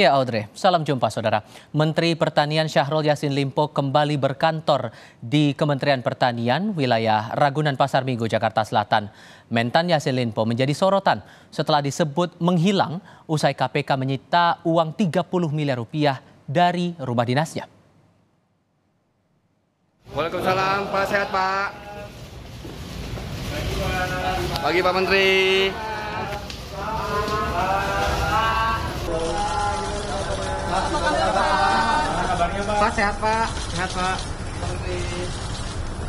Ya Audrey, salam jumpa saudara. Menteri Pertanian Syahrul Yasin Limpo kembali berkantor di Kementerian Pertanian wilayah Ragunan Pasar Minggu, Jakarta Selatan. Mentan Yasin Limpo menjadi sorotan setelah disebut menghilang usai KPK menyita uang 30 miliar rupiah dari rumah dinasnya. Waalaikumsalam, Pak. Sehat, Pak. Pagi, Pak Menteri. Pak, sehat Pak. Sehat Pak.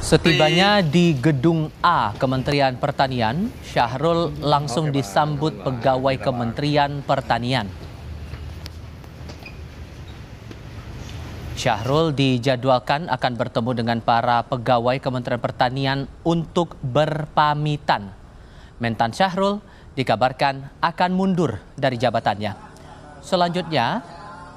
Setibanya di Gedung A Kementerian Pertanian, Syahrul hmm. langsung disambut pegawai Kementerian Pertanian. Syahrul dijadwalkan akan bertemu dengan para pegawai Kementerian Pertanian untuk berpamitan. Mentan Syahrul dikabarkan akan mundur dari jabatannya. Selanjutnya,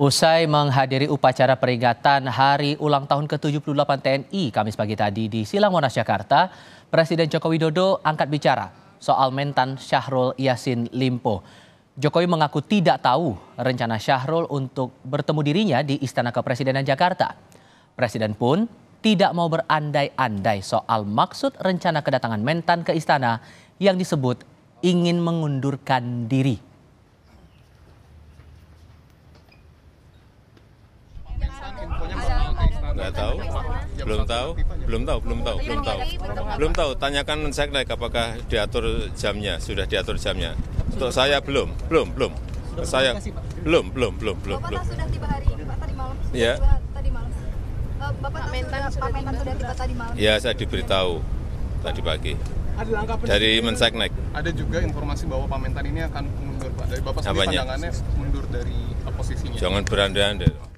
Usai menghadiri upacara peringatan Hari Ulang Tahun ke-78 TNI Kamis pagi tadi di Silang Monas, Jakarta, Presiden Joko Widodo angkat bicara soal mentan Syahrul Yasin Limpo. Jokowi mengaku tidak tahu rencana Syahrul untuk bertemu dirinya di Istana Kepresidenan Jakarta. Presiden pun tidak mau berandai-andai soal maksud rencana kedatangan mentan ke istana yang disebut ingin mengundurkan diri. nggak tahu belum tahu belum tahu belum tahu belum tahu belum tahu tanyakan naik, apakah diatur jamnya sudah diatur jamnya untuk saya belum belum belum saya belum belum belum belum belum sudah tiba hari ini tadi malam ya tadi malam Bapak Mentan sudah, tiba tadi malam. Ya, saya diberitahu tadi pagi ada langkah dari Ada juga informasi bahwa Pamentan ini akan mundur, Pak. Dari Bapak sendiri pandangannya mundur dari posisinya. Jangan berandai-andai.